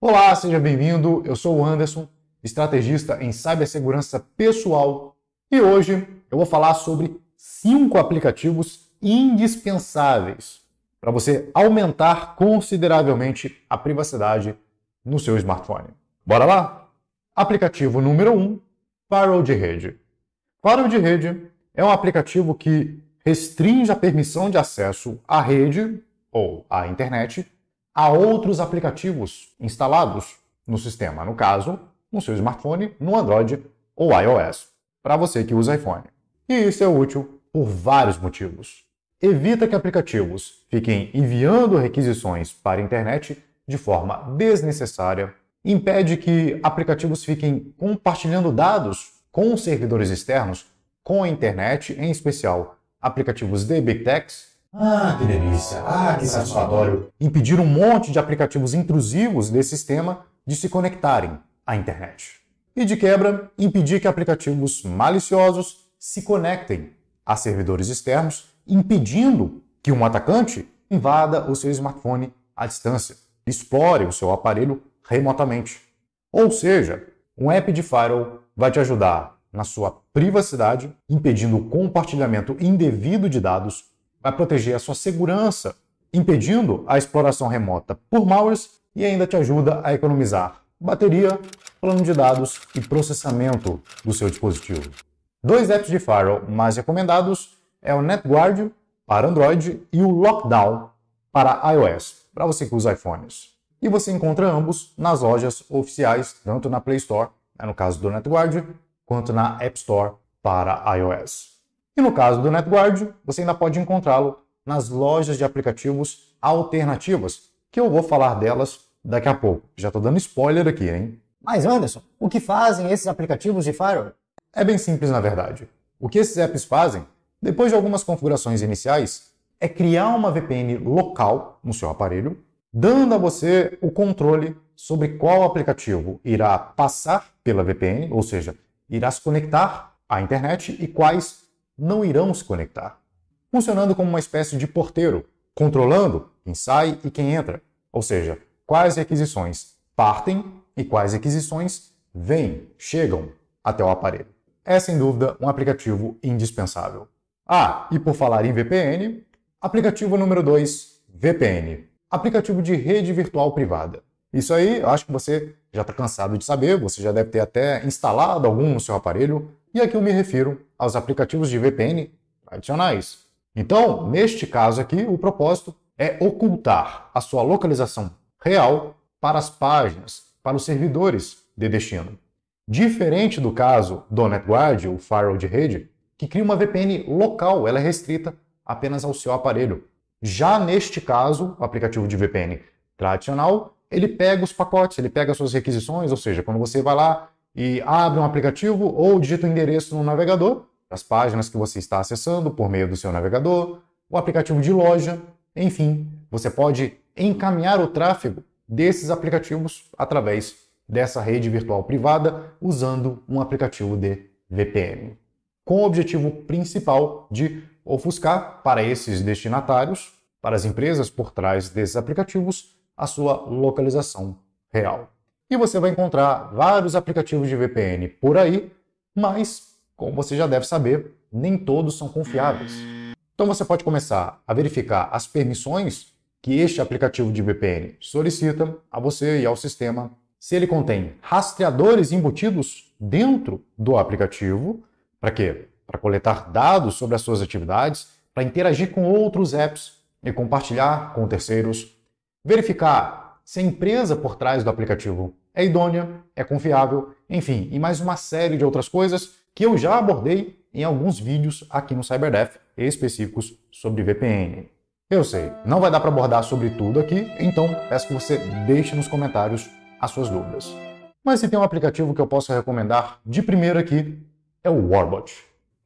Olá, seja bem-vindo. Eu sou o Anderson, estrategista em cibersegurança pessoal, e hoje eu vou falar sobre cinco aplicativos indispensáveis para você aumentar consideravelmente a privacidade no seu smartphone. Bora lá? Aplicativo número 1, um, Firewall de rede. Firewall de rede é um aplicativo que restringe a permissão de acesso à rede ou à internet a outros aplicativos instalados no sistema, no caso, no seu smartphone, no Android ou iOS, para você que usa iPhone. E isso é útil por vários motivos. Evita que aplicativos fiquem enviando requisições para a internet de forma desnecessária, impede que aplicativos fiquem compartilhando dados com servidores externos, com a internet, em especial aplicativos de Big Techs, ah, que delícia! Ah, que satisfatório! Impedir um monte de aplicativos intrusivos desse sistema de se conectarem à internet. E de quebra, impedir que aplicativos maliciosos se conectem a servidores externos, impedindo que um atacante invada o seu smartphone à distância, explore o seu aparelho remotamente. Ou seja, um app de firewall vai te ajudar na sua privacidade, impedindo o compartilhamento indevido de dados proteger a sua segurança, impedindo a exploração remota por malwares e ainda te ajuda a economizar bateria, plano de dados e processamento do seu dispositivo. Dois apps de firewall mais recomendados é o NetGuard para Android e o Lockdown para iOS, para você que usa iPhones. E você encontra ambos nas lojas oficiais, tanto na Play Store, né, no caso do NetGuard, quanto na App Store para iOS. E no caso do NetGuard, você ainda pode encontrá-lo nas lojas de aplicativos alternativas, que eu vou falar delas daqui a pouco. Já estou dando spoiler aqui, hein? Mas Anderson, o que fazem esses aplicativos de firewall? É bem simples, na verdade. O que esses apps fazem, depois de algumas configurações iniciais, é criar uma VPN local no seu aparelho, dando a você o controle sobre qual aplicativo irá passar pela VPN, ou seja, irá se conectar à internet e quais não irão se conectar, funcionando como uma espécie de porteiro, controlando quem sai e quem entra, ou seja, quais requisições partem e quais requisições vêm, chegam até o aparelho. É sem dúvida um aplicativo indispensável. Ah, e por falar em VPN, aplicativo número 2, VPN, aplicativo de rede virtual privada. Isso aí, eu acho que você já está cansado de saber, você já deve ter até instalado algum no seu aparelho, e aqui eu me refiro aos aplicativos de VPN tradicionais. Então, neste caso aqui, o propósito é ocultar a sua localização real para as páginas, para os servidores de destino. Diferente do caso do NetGuard, o firewall de rede, que cria uma VPN local, ela é restrita apenas ao seu aparelho. Já neste caso, o aplicativo de VPN tradicional, ele pega os pacotes, ele pega as suas requisições, ou seja, quando você vai lá e abre um aplicativo ou digita o um endereço no navegador, das páginas que você está acessando por meio do seu navegador, o aplicativo de loja, enfim, você pode encaminhar o tráfego desses aplicativos através dessa rede virtual privada usando um aplicativo de VPN, com o objetivo principal de ofuscar para esses destinatários, para as empresas por trás desses aplicativos, a sua localização real. E você vai encontrar vários aplicativos de VPN por aí, mas, como você já deve saber, nem todos são confiáveis. Então você pode começar a verificar as permissões que este aplicativo de VPN solicita a você e ao sistema, se ele contém rastreadores embutidos dentro do aplicativo, para quê? Para coletar dados sobre as suas atividades, para interagir com outros apps e compartilhar com terceiros, verificar se a empresa por trás do aplicativo é idônea, é confiável, enfim, e mais uma série de outras coisas que eu já abordei em alguns vídeos aqui no CyberDef específicos sobre VPN. Eu sei, não vai dar para abordar sobre tudo aqui, então peço que você deixe nos comentários as suas dúvidas. Mas se tem um aplicativo que eu posso recomendar de primeiro aqui, é o Warbot.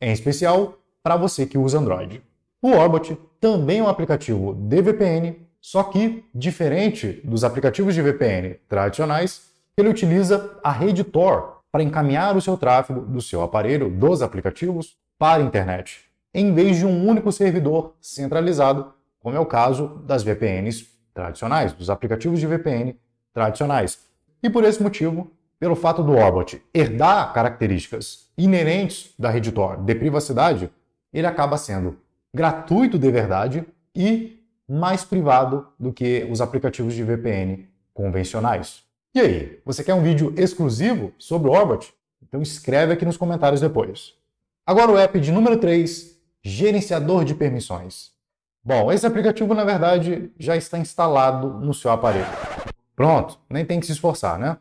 Em especial para você que usa Android. O Warbot também é um aplicativo de VPN, só que diferente dos aplicativos de VPN tradicionais, ele utiliza a rede Tor para encaminhar o seu tráfego do seu aparelho, dos aplicativos, para a internet, em vez de um único servidor centralizado, como é o caso das VPNs tradicionais, dos aplicativos de VPN tradicionais. E por esse motivo, pelo fato do Orbot herdar características inerentes da rede Tor de privacidade, ele acaba sendo gratuito de verdade e mais privado do que os aplicativos de VPN convencionais. E aí, você quer um vídeo exclusivo sobre o Orbit? Então escreve aqui nos comentários depois. Agora o app de número 3, gerenciador de permissões. Bom, esse aplicativo na verdade já está instalado no seu aparelho. Pronto, nem tem que se esforçar, né?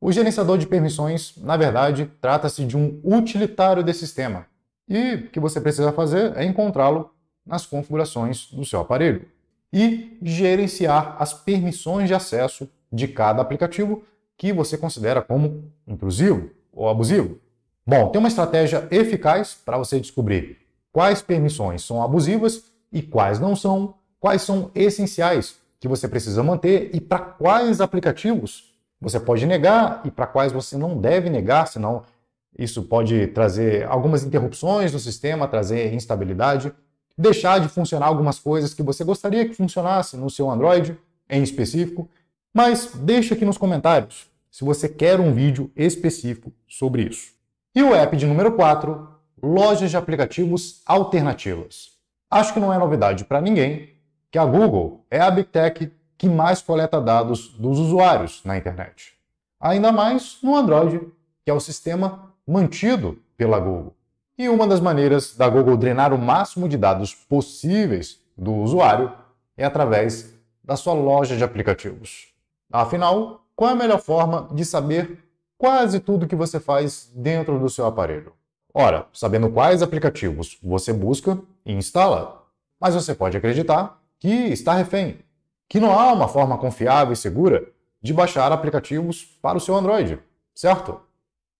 O gerenciador de permissões, na verdade, trata-se de um utilitário desse sistema. E o que você precisa fazer é encontrá-lo nas configurações do seu aparelho e gerenciar as permissões de acesso de cada aplicativo que você considera como intrusivo ou abusivo. Bom, tem uma estratégia eficaz para você descobrir quais permissões são abusivas e quais não são, quais são essenciais que você precisa manter e para quais aplicativos você pode negar e para quais você não deve negar, senão isso pode trazer algumas interrupções no sistema, trazer instabilidade, deixar de funcionar algumas coisas que você gostaria que funcionasse no seu Android em específico. Mas deixa aqui nos comentários se você quer um vídeo específico sobre isso. E o app de número 4, lojas de aplicativos alternativas. Acho que não é novidade para ninguém que a Google é a Big Tech que mais coleta dados dos usuários na internet. Ainda mais no Android, que é o sistema mantido pela Google. E uma das maneiras da Google drenar o máximo de dados possíveis do usuário é através da sua loja de aplicativos. Afinal, qual é a melhor forma de saber quase tudo que você faz dentro do seu aparelho? Ora, sabendo quais aplicativos você busca e instala, mas você pode acreditar que está refém, que não há uma forma confiável e segura de baixar aplicativos para o seu Android, certo?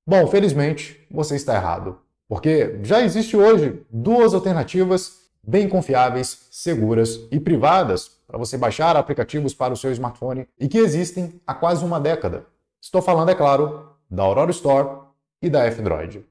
Bom, felizmente você está errado, porque já existe hoje duas alternativas bem confiáveis, seguras e privadas para você baixar aplicativos para o seu smartphone e que existem há quase uma década. Estou falando, é claro, da Aurora Store e da F-Droid.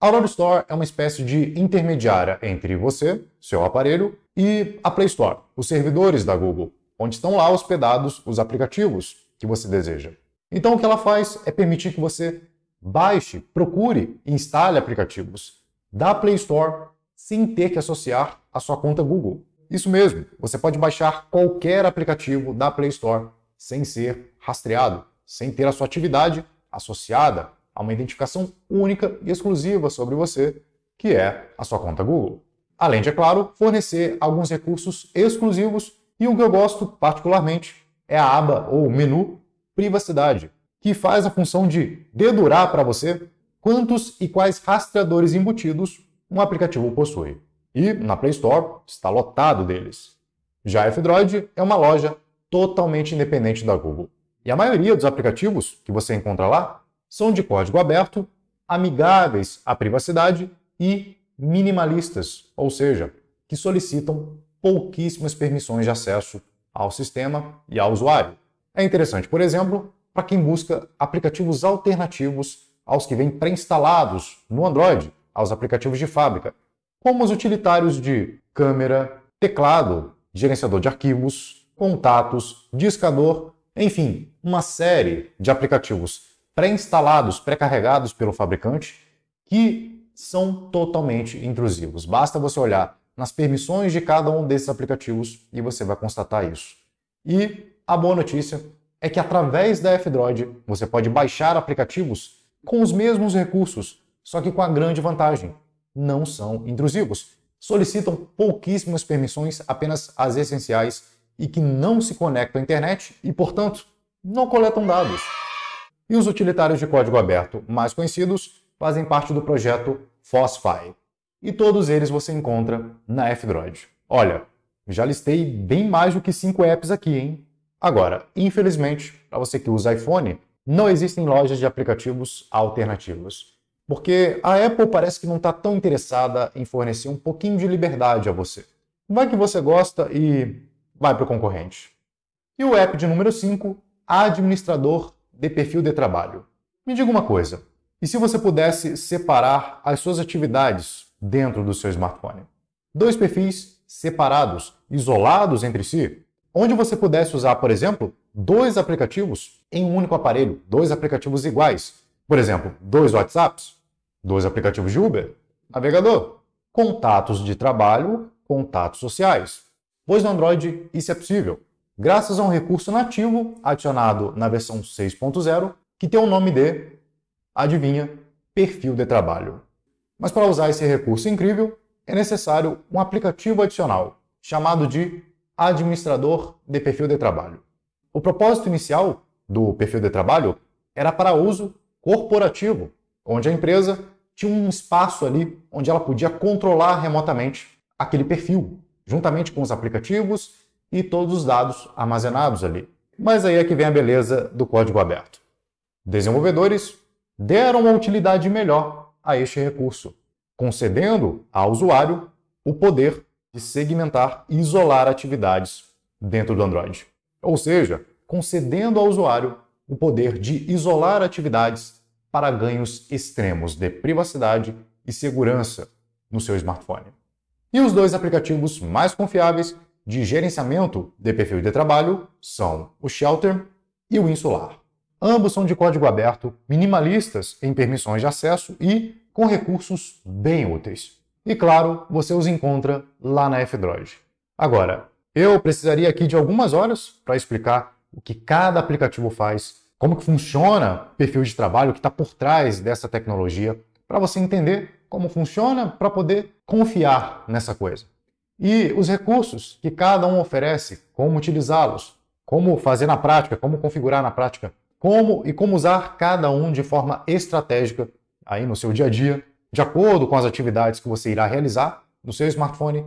A Aurora Store é uma espécie de intermediária entre você, seu aparelho, e a Play Store, os servidores da Google, onde estão lá hospedados os aplicativos que você deseja. Então o que ela faz é permitir que você baixe, procure e instale aplicativos da Play Store sem ter que associar a sua conta Google. Isso mesmo, você pode baixar qualquer aplicativo da Play Store sem ser rastreado, sem ter a sua atividade associada a uma identificação única e exclusiva sobre você, que é a sua conta Google. Além de, é claro, fornecer alguns recursos exclusivos e um que eu gosto particularmente é a aba ou menu Privacidade, que faz a função de dedurar para você quantos e quais rastreadores embutidos um aplicativo possui. E na Play Store está lotado deles. Já a F-Droid é uma loja totalmente independente da Google. E a maioria dos aplicativos que você encontra lá são de código aberto, amigáveis à privacidade e minimalistas, ou seja, que solicitam pouquíssimas permissões de acesso ao sistema e ao usuário. É interessante, por exemplo, para quem busca aplicativos alternativos aos que vêm pré-instalados no Android, aos aplicativos de fábrica, como os utilitários de câmera, teclado, gerenciador de arquivos, contatos, discador, enfim, uma série de aplicativos pré-instalados, pré-carregados pelo fabricante que são totalmente intrusivos. Basta você olhar nas permissões de cada um desses aplicativos e você vai constatar isso. E a boa notícia é que através da F-Droid você pode baixar aplicativos com os mesmos recursos, só que com a grande vantagem não são intrusivos. Solicitam pouquíssimas permissões, apenas as essenciais e que não se conectam à internet e, portanto, não coletam dados. E os utilitários de código aberto mais conhecidos fazem parte do projeto Fossify. E todos eles você encontra na F-Droid. Olha, já listei bem mais do que 5 apps aqui, hein? Agora, infelizmente, para você que usa iPhone, não existem lojas de aplicativos alternativos. Porque a Apple parece que não está tão interessada em fornecer um pouquinho de liberdade a você. Vai que você gosta e vai para o concorrente. E o app de número 5, administrador de perfil de trabalho. Me diga uma coisa, e se você pudesse separar as suas atividades dentro do seu smartphone? Dois perfis separados, isolados entre si, onde você pudesse usar, por exemplo, dois aplicativos em um único aparelho, dois aplicativos iguais. Por exemplo, dois WhatsApps, Dois aplicativos de Uber. Navegador. Contatos de trabalho, contatos sociais. Pois no Android isso é possível, graças a um recurso nativo adicionado na versão 6.0 que tem o nome de, adivinha, perfil de trabalho. Mas para usar esse recurso incrível, é necessário um aplicativo adicional, chamado de administrador de perfil de trabalho. O propósito inicial do perfil de trabalho era para uso corporativo, onde a empresa tinha um espaço ali onde ela podia controlar remotamente aquele perfil, juntamente com os aplicativos e todos os dados armazenados ali. Mas aí é que vem a beleza do código aberto. Desenvolvedores deram uma utilidade melhor a este recurso, concedendo ao usuário o poder de segmentar e isolar atividades dentro do Android. Ou seja, concedendo ao usuário o poder de isolar atividades para ganhos extremos de privacidade e segurança no seu smartphone. E os dois aplicativos mais confiáveis de gerenciamento de perfil de trabalho são o Shelter e o Insular. Ambos são de código aberto, minimalistas em permissões de acesso e com recursos bem úteis. E claro, você os encontra lá na F-Droid. Agora, eu precisaria aqui de algumas horas para explicar o que cada aplicativo faz como que funciona o perfil de trabalho que está por trás dessa tecnologia, para você entender como funciona, para poder confiar nessa coisa. E os recursos que cada um oferece, como utilizá-los, como fazer na prática, como configurar na prática, como e como usar cada um de forma estratégica aí no seu dia a dia, de acordo com as atividades que você irá realizar no seu smartphone.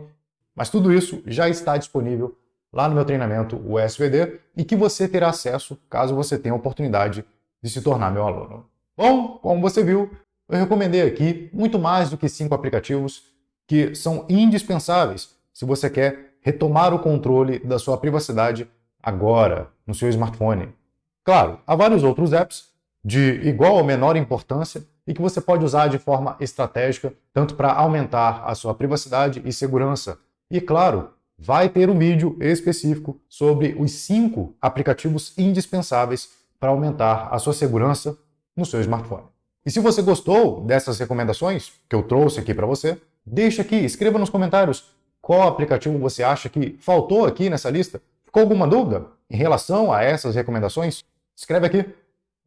Mas tudo isso já está disponível lá no meu treinamento SVD e que você terá acesso caso você tenha a oportunidade de se tornar meu aluno. Bom, como você viu, eu recomendei aqui muito mais do que cinco aplicativos que são indispensáveis se você quer retomar o controle da sua privacidade agora no seu smartphone. Claro, há vários outros apps de igual ou menor importância e que você pode usar de forma estratégica, tanto para aumentar a sua privacidade e segurança, e claro, vai ter um vídeo específico sobre os cinco aplicativos indispensáveis para aumentar a sua segurança no seu smartphone. E se você gostou dessas recomendações que eu trouxe aqui para você, deixa aqui, escreva nos comentários qual aplicativo você acha que faltou aqui nessa lista. Ficou alguma dúvida em relação a essas recomendações? Escreve aqui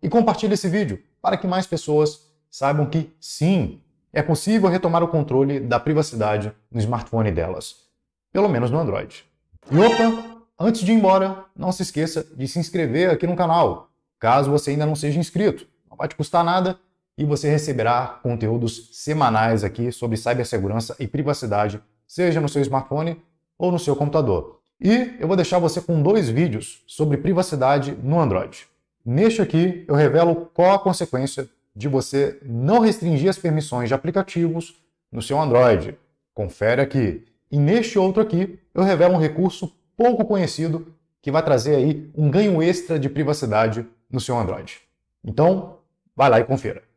e compartilhe esse vídeo para que mais pessoas saibam que sim, é possível retomar o controle da privacidade no smartphone delas pelo menos no Android. E opa, antes de ir embora, não se esqueça de se inscrever aqui no canal, caso você ainda não seja inscrito. Não vai te custar nada e você receberá conteúdos semanais aqui sobre cibersegurança e privacidade, seja no seu smartphone ou no seu computador. E eu vou deixar você com dois vídeos sobre privacidade no Android. Neste aqui, eu revelo qual a consequência de você não restringir as permissões de aplicativos no seu Android. Confere aqui. E neste outro aqui, eu revelo um recurso pouco conhecido que vai trazer aí um ganho extra de privacidade no seu Android. Então, vai lá e confira.